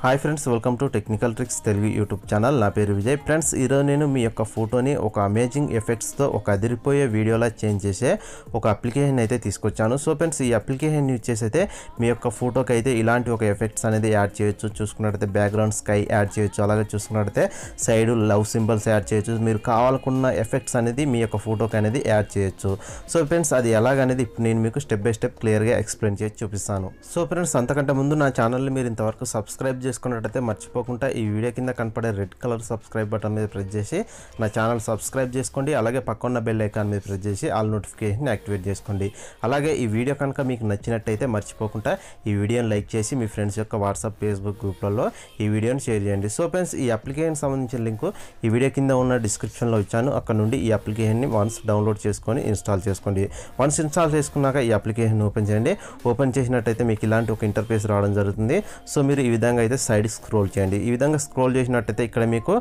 hi friends welcome to technical tricks Telugu YouTube channel నా పేరు Vijay friends ఈరోజు నేను మీ యొక్క ఫోటోని ఒక అమేజింగ్ ఎఫెక్ట్స్తో ఒక అదిరిపోయే వీడియోలా చేంజ్ చేసే ఒక అప్లికేషన్ అయితే తీసుకొచ్చాను సో ఫ్రెండ్స్ ఈ అప్లికేషన్ యూజ్ చేసి అయితే మీ యొక్క ఫోటోకి అయితే ఇలాంటి ఒక ఎఫెక్ట్స్ అనేది యాడ్ చేయొచ్చు చూసుకున్నట్టయితే బ్యాక్గ్రౌండ్ స్కై యాడ్ చేయొచ్చు అలాగే చూసుకున్నట్టయితే సైడ్ లవ్ సింబల్స్ యాడ్ చేయొచ్చు మీరు కావాలనుకున్న ఎఫెక్ట్స్ అనేది మీ యొక్క ఫోటోకి అనేది యాడ్ చేయొచ్చు సో ఫ్రెండ్స్ అది ఎలాగనేది ఇప్పుడు నేను మీకు స్టెప్ బై స్టెప్ క్లియర్గా ఎక్స్ప్లెయిన్ చేసి చూపిస్తాను సో ఫ్రెండ్స్ అంతకంటే ముందు నా ఛానల్ని మీరు ఇంతవరకు సబ్స్క్రైబ్ చేసుకున్నట్టయితే మర్చిపోకుండా ఈ వీడియో కింద కనపడే రెడ్ కలర్ సబ్స్క్రైబ్ బటన్ మీద ప్రెస్ చేసి నా ఛానల్ సబ్స్క్రైబ్ చేసుకోండి అలాగే పక్కన్న బెల్ ఐకాన్ మీద ప్రెస్ చేసి ఆల్ నోటిఫికేషన్ యాక్టివేట్ చేసుకోండి అలాగే ఈ వీడియో కనుక మీకు నచ్చినట్టయితే మర్చిపోకుండా ఈ వీడియోని లైక్ చేసి మీ ఫ్రెండ్స్ యొక్క వాట్సాప్ ఫేస్బుక్ గ్రూప్లలో ఈ వీడియోని షేర్ చేయండి సో ఫ్రెండ్స్ ఈ అప్లికేషన్ సంబంధించిన లింక్ ఈ వీడియో కింద ఉన్న డిస్క్రిప్షన్లో ఇచ్చాను అక్కడ నుండి ఈ అప్లికేషన్ని వన్స్ డౌన్లోడ్ చేసుకొని ఇన్స్టాల్ చేసుకోండి వన్స్ ఇన్స్టాల్ చేసుకున్నాక ఈ అప్లికేషన్ ఓపెన్ చేయండి ఓపెన్ చేసినట్టయితే మీకు ఇలాంటి ఒక ఇంటర్ఫేస్ రావడం జరుగుతుంది సో మీరు ఈ విధంగా అయితే అయితే సైడ్ స్క్రోల్ చేయండి ఈ విధంగా స్క్రోల్ చేసినట్టయితే ఇక్కడ మీకు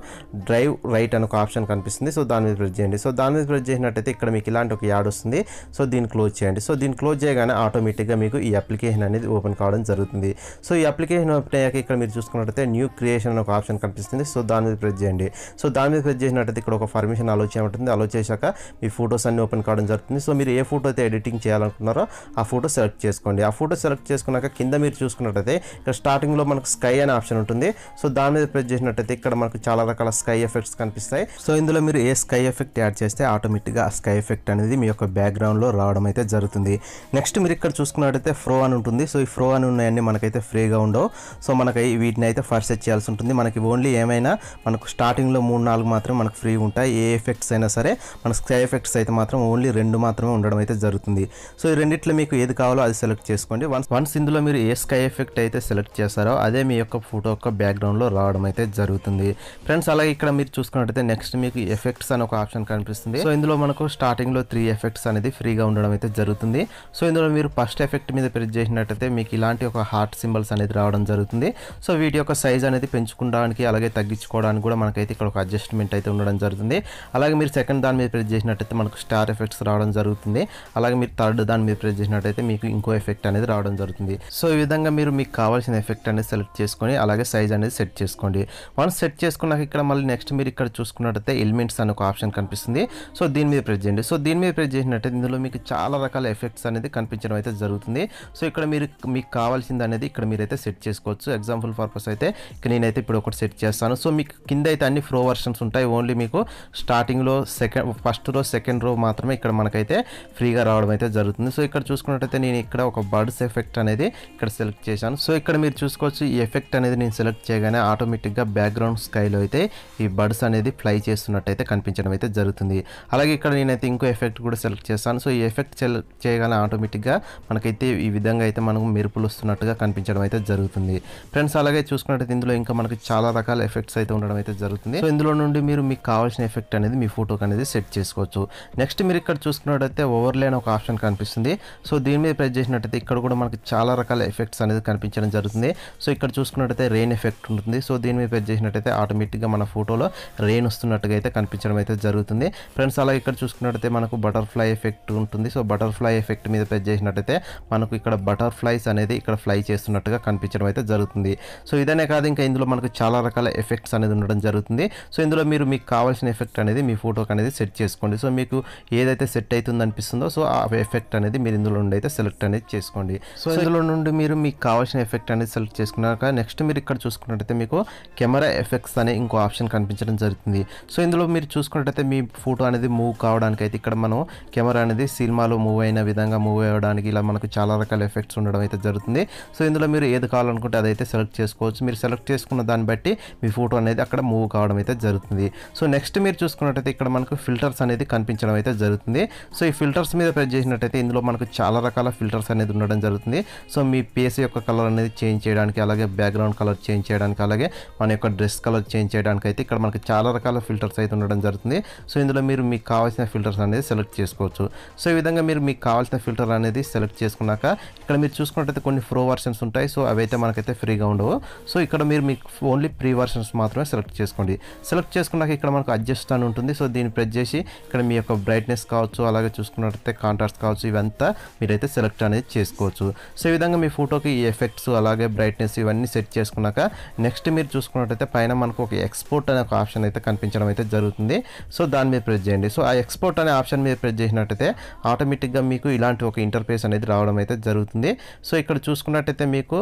డ్రైవ్ రైట్ అని ఒక ఆప్షన్ కనిపిస్తుంది సో దాని మీద ప్రెస్ చేయండి సో దాని మీద ప్రెస్ చేసినట్టయితే ఇక్కడ మీకు ఇలాంటి ఒక యాడ్ వస్తుంది సో దీన్ని క్లోజ్ చేయండి సో దీన్ని క్లోజ్ చేయగానే ఆటోమేటిక్గా మీకు ఈ అప్లికేషన్ అనేది ఓపెన్ కావడం జరుగుతుంది సో ఈ అప్లికేషన్ ఓపెన్ అయ్యాక ఇక్కడ మీరు చూసుకున్నట్టయితే న్యూ క్రియేషన్ అని ఒక ఆప్షన్ కనిపిస్తుంది సో దాని మీద ప్రెస్ చేయండి సో దాని మీద ప్రెస్ చేసినట్టయితే ఇక్కడ ఒక పర్మిషన్ అలో చేయమంటుంది అలో చేశాక మీ ఫొటోస్ అన్ని ఓపెన్ కావడం జరుగుతుంది సో మీరు ఏ ఫోటో అయితే ఎడిటింగ్ చేయాలనుకున్నారో ఆ ఫోటో సెలెక్ట్ చేసుకోండి ఆ ఫోటో సెలెక్ట్ చేసుకున్నాక కింద మీరు చూసుకున్నట్టయితే ఇక్కడ స్టార్టింగ్లో మనకు స్కై అని ఆప్షన్ ఉంటుంది సో దాని మీద ప్రెస్ చేసినట్టయితే ఇక్కడ మనకు చాలా రకాల స్కై ఎఫెక్ట్స్ కనిపిస్తాయి సో ఇందులో మీరు ఏ స్కై ఎఫెక్ట్ యాడ్ చేస్తే ఆటోమేటిక్గా ఆ స్కై ఎఫెక్ట్ అనేది మీ యొక్క బ్యాక్గ్రౌండ్లో రావడం అయితే జరుగుతుంది నెక్స్ట్ మీరు ఇక్కడ చూసుకున్నట్టయితే ఫ్రో అని ఉంటుంది సో ఈ ఫ్రో అని ఉన్నాయన్నీ మనకైతే ఫ్రీగా ఉండవు సో మనకి వీటిని అయితే సెట్ చేయాల్సి ఉంటుంది మనకి ఓన్లీ ఏమైనా మనకు స్టార్టింగ్లో మూడు నాలుగు మాత్రం మనకు ఫ్రీ ఉంటాయి ఏ ఎఫెక్ట్స్ అయినా సరే మన స్కై ఎఫెక్ట్స్ అయితే మాత్రం ఓన్లీ రెండు మాత్రమే ఉండడం అయితే జరుగుతుంది సో ఈ రెండిట్లో మీకు ఏది కావాలో అది సెలెక్ట్ చేసుకోండి వన్స్ వన్స్ ఇందులో మీరు ఏ స్కై ఎఫెక్ట్ అయితే సెలెక్ట్ చేస్తారో అదే మీ యొక్క యొక్క ఫోటో యొక్క బ్యాక్గ్రౌండ్లో రావడం అయితే జరుగుతుంది ఫ్రెండ్స్ అలాగే ఇక్కడ మీరు చూసుకున్నట్టయితే నెక్స్ట్ మీకు ఎఫెక్ట్స్ అని ఒక ఆప్షన్ కనిపిస్తుంది సో ఇందులో మనకు స్టార్టింగ్లో త్రీ ఎఫెక్ట్స్ అనేది ఫ్రీగా ఉండడం అయితే జరుగుతుంది సో ఇందులో మీరు ఫస్ట్ ఎఫెక్ట్ మీద ప్రెస్ చేసినట్టయితే మీకు ఇలాంటి ఒక హార్ట్ సింబల్స్ అనేది రావడం జరుగుతుంది సో వీటి యొక్క సైజ్ అనేది పెంచుకోవడానికి అలాగే తగ్గించుకోవడానికి కూడా మనకైతే ఇక్కడ ఒక అడ్జస్ట్మెంట్ అయితే ఉండడం జరుగుతుంది అలాగే మీరు సెకండ్ దాని మీద ప్రెస్ చేసినట్టయితే మనకు స్టార్ ఎఫెక్ట్స్ రావడం జరుగుతుంది అలాగే మీరు థర్డ్ దాని మీద ప్రెస్ చేసినట్టయితే మీకు ఇంకో ఎఫెక్ట్ అనేది రావడం జరుగుతుంది సో ఈ విధంగా మీరు మీకు కావాల్సిన ఎఫెక్ట్ అనేది సెలెక్ట్ చేసుకొని చేసుకొని అలాగే సైజ్ అనేది సెట్ చేసుకోండి వన్ సెట్ చేసుకున్నాక ఇక్కడ మళ్ళీ నెక్స్ట్ మీరు ఇక్కడ చూసుకున్నట్టయితే ఎలిమెంట్స్ అని ఒక ఆప్షన్ కనిపిస్తుంది సో దీని మీద ప్రెస్ చేయండి సో దీని మీద ప్రెస్ చేసినట్టయితే ఇందులో మీకు చాలా రకాల ఎఫెక్ట్స్ అనేది కనిపించడం అయితే జరుగుతుంది సో ఇక్కడ మీరు మీకు కావాల్సింది అనేది ఇక్కడ మీరైతే సెట్ చేసుకోవచ్చు ఎగ్జాంపుల్ పర్పస్ అయితే నేనైతే ఇప్పుడు ఒకటి సెట్ చేస్తాను సో మీకు కింద అయితే అన్ని ఫ్రో వర్షన్స్ ఉంటాయి ఓన్లీ మీకు స్టార్టింగ్లో second first row second row మాత్రమే ఇక్కడ మనకైతే ఫ్రీగా రావడం అయితే జరుగుతుంది సో ఇక్కడ చూసుకున్నట్టయితే నేను ఇక్కడ ఒక బర్డ్స్ ఎఫెక్ట్ అనేది ఇక్కడ సెలెక్ట్ చేశాను సో ఇక్కడ మీరు చూసుకోవచ్చు ఈ ఎఫెక్ట్ ఆబ్జెక్ట్ అనేది నేను సెలెక్ట్ చేయగానే ఆటోమేటిక్గా బ్యాక్గ్రౌండ్ స్కైలో అయితే ఈ బర్డ్స్ అనేది ఫ్లై చేస్తున్నట్టయితే కనిపించడం అయితే జరుగుతుంది అలాగే ఇక్కడ నేనైతే ఇంకో ఎఫెక్ట్ కూడా సెలెక్ట్ చేస్తాను సో ఈ ఎఫెక్ట్ సెలెక్ట్ చేయగానే ఆటోమేటిక్గా మనకైతే ఈ విధంగా అయితే మనకు మెరుపులు వస్తున్నట్టుగా కనిపించడం అయితే జరుగుతుంది ఫ్రెండ్స్ అలాగే చూసుకున్నట్టయితే ఇందులో ఇంకా మనకి చాలా రకాల ఎఫెక్ట్స్ అయితే ఉండడం అయితే జరుగుతుంది సో ఇందులో నుండి మీరు మీకు కావాల్సిన ఎఫెక్ట్ అనేది మీ ఫోటోకి అనేది సెట్ చేసుకోవచ్చు నెక్స్ట్ మీరు ఇక్కడ చూసుకున్నట్టయితే ఓవర్లే అని ఒక ఆప్షన్ కనిపిస్తుంది సో దీని మీద ప్రెస్ చేసినట్టయితే ఇక్కడ కూడా మనకి చాలా రకాల ఎఫెక్ట్స్ అనేది కనిపించడం జరుగుతుంది సో ఇక్కడ చూసుకున్న చూసుకున్నట్టయితే రెయిన్ ఎఫెక్ట్ ఉంటుంది సో దీని మీద ప్రెస్ చేసినట్టయితే ఆటోమేటిక్గా మన ఫోటోలో రెయిన్ వస్తున్నట్టుగా అయితే కనిపించడం అయితే జరుగుతుంది ఫ్రెండ్స్ అలా ఇక్కడ చూసుకున్నట్టయితే మనకు బటర్ఫ్లై ఎఫెక్ట్ ఉంటుంది సో బటర్ఫ్లై ఎఫెక్ట్ మీద ప్రెస్ చేసినట్టయితే మనకు ఇక్కడ బటర్ఫ్లైస్ అనేది ఇక్కడ ఫ్లై చేస్తున్నట్టుగా కనిపించడం అయితే జరుగుతుంది సో ఇదనే కాదు ఇంకా ఇందులో మనకు చాలా రకాల ఎఫెక్ట్స్ అనేది ఉండడం జరుగుతుంది సో ఇందులో మీరు మీకు కావాల్సిన ఎఫెక్ట్ అనేది మీ ఫోటోకి అనేది సెట్ చేసుకోండి సో మీకు ఏదైతే సెట్ అవుతుంది అనిపిస్తుందో సో ఆ ఎఫెక్ట్ అనేది మీరు ఇందులో నుండి అయితే సెలెక్ట్ అనేది చేసుకోండి సో ఇందులో నుండి మీరు మీకు కావాల్సిన ఎఫెక్ట్ అనేది సెలెక్ట్ చేసుకున్నాక నెక్స్ట్ నెక్స్ట్ మీరు ఇక్కడ చూసుకున్నట్టయితే మీకు కెమెరా ఎఫెక్ట్స్ అనే ఇంకో ఆప్షన్ కనిపించడం జరుగుతుంది సో ఇందులో మీరు చూసుకున్నట్టయితే మీ ఫోటో అనేది మూవ్ కావడానికి అయితే ఇక్కడ మనం కెమెరా అనేది సినిమాలో మూవ్ అయిన విధంగా మూవ్ అవ్వడానికి ఇలా మనకు చాలా రకాల ఎఫెక్ట్స్ ఉండడం అయితే జరుగుతుంది సో ఇందులో మీరు ఏది కావాలనుకుంటే అదైతే సెలెక్ట్ చేసుకోవచ్చు మీరు సెలెక్ట్ చేసుకున్న దాన్ని బట్టి మీ ఫోటో అనేది అక్కడ మూవ్ కావడం అయితే జరుగుతుంది సో నెక్స్ట్ మీరు చూసుకున్నట్టయితే ఇక్కడ మనకు ఫిల్టర్స్ అనేది కనిపించడం అయితే జరుగుతుంది సో ఈ ఫిల్టర్స్ మీద ప్రెస్ చేసినట్టయితే ఇందులో మనకు చాలా రకాల ఫిల్టర్స్ అనేది ఉండడం జరుగుతుంది సో మీ పేస్ యొక్క కలర్ అనేది చేంజ్ చేయడానికి అలాగే బ్యాక్ బ్యాక్గ్రౌండ్ కలర్ చేంజ్ చేయడానికి అలాగే మన యొక్క డ్రెస్ కలర్ చేంజ్ చేయడానికి అయితే ఇక్కడ మనకి చాలా రకాల ఫిల్టర్స్ అయితే ఉండడం జరుగుతుంది సో ఇందులో మీరు మీకు కావాల్సిన ఫిల్టర్స్ అనేది సెలెక్ట్ చేసుకోవచ్చు సో ఈ విధంగా మీరు మీకు కావాల్సిన ఫిల్టర్ అనేది సెలెక్ట్ చేసుకున్నాక ఇక్కడ మీరు చూసుకున్నట్టయితే కొన్ని ప్రో వర్షన్స్ ఉంటాయి సో అవైతే మనకైతే ఫ్రీగా ఉండవు సో ఇక్కడ మీరు మీకు ఓన్లీ ప్రీ వర్షన్స్ మాత్రమే సెలెక్ట్ చేసుకోండి సెలెక్ట్ చేసుకున్నాక ఇక్కడ మనకు అడ్జస్ట్ అని ఉంటుంది సో దీన్ని ప్రెస్ చేసి ఇక్కడ మీ యొక్క బ్రైట్నెస్ కావచ్చు అలాగే చూసుకున్నట్టయితే కాంట్రాస్ట్ కావచ్చు ఇవంతా మీరైతే సెలెక్ట్ అనేది చేసుకోవచ్చు సో ఈ విధంగా మీ ఫోటోకి ఈ ఎఫెక్ట్స్ అలాగే బ్రైట్నెస్ ఇవన్నీ సెట్ క్లిక్ చేసుకున్నాక నెక్స్ట్ మీరు చూసుకున్నట్టయితే పైన మనకు ఒక ఎక్స్పోర్ట్ అనే ఒక ఆప్షన్ అయితే కనిపించడం అయితే జరుగుతుంది సో దాని మీద ప్రెస్ చేయండి సో ఆ ఎక్స్పోర్ట్ అనే ఆప్షన్ మీద ప్రెస్ చేసినట్టయితే ఆటోమేటిక్గా మీకు ఇలాంటి ఒక ఇంటర్ఫేస్ అనేది రావడం అయితే జరుగుతుంది సో ఇక్కడ చూసుకున్నట్టయితే మీకు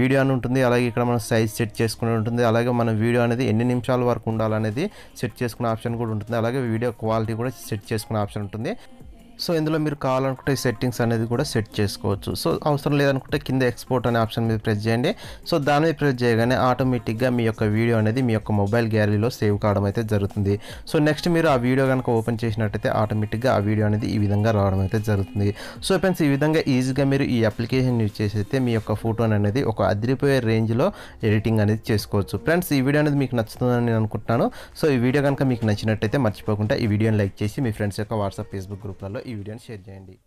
వీడియో అని ఉంటుంది అలాగే ఇక్కడ మనం సైజ్ సెట్ చేసుకునే ఉంటుంది అలాగే మనం వీడియో అనేది ఎన్ని నిమిషాల వరకు ఉండాలనేది సెట్ చేసుకునే ఆప్షన్ కూడా ఉంటుంది అలాగే వీడియో క్వాలిటీ కూడా సెట్ చేసుకునే ఆప్షన్ ఉంటుంది సో ఇందులో మీరు కావాలనుకుంటే సెట్టింగ్స్ అనేది కూడా సెట్ చేసుకోవచ్చు సో అవసరం లేదనుకుంటే కింద ఎక్స్పోర్ట్ అనే ఆప్షన్ మీద ప్రెస్ చేయండి సో దాని మీద ప్రెస్ చేయగానే ఆటోమేటిక్గా మీ యొక్క వీడియో అనేది మీ యొక్క మొబైల్ గ్యాలరీలో సేవ్ కావడం అయితే జరుగుతుంది సో నెక్స్ట్ మీరు ఆ వీడియో కనుక ఓపెన్ చేసినట్టయితే ఆటోమేటిక్గా ఆ వీడియో అనేది ఈ విధంగా రావడం అయితే జరుగుతుంది సో ఫ్రెండ్స్ ఈ విధంగా ఈజీగా మీరు ఈ అప్లికేషన్ యూజ్ చేసి అయితే మీ యొక్క ఫోటోని అనేది ఒక అదిరిపోయే రేంజ్లో ఎడిటింగ్ అనేది చేసుకోవచ్చు ఫ్రెండ్స్ ఈ వీడియో అనేది మీకు నచ్చుతుందని నేను అనుకుంటున్నాను సో ఈ వీడియో కనుక మీకు నచ్చినట్టయితే మర్చిపోకుండా ఈ వీడియోని లైక్ చేసి మీ ఫ్రెండ్స్ యొక్క వాట్సాప్ ఫేస్బుక్ గ్రూప్లలో ఈ వీడియోని షేర్ చేయండి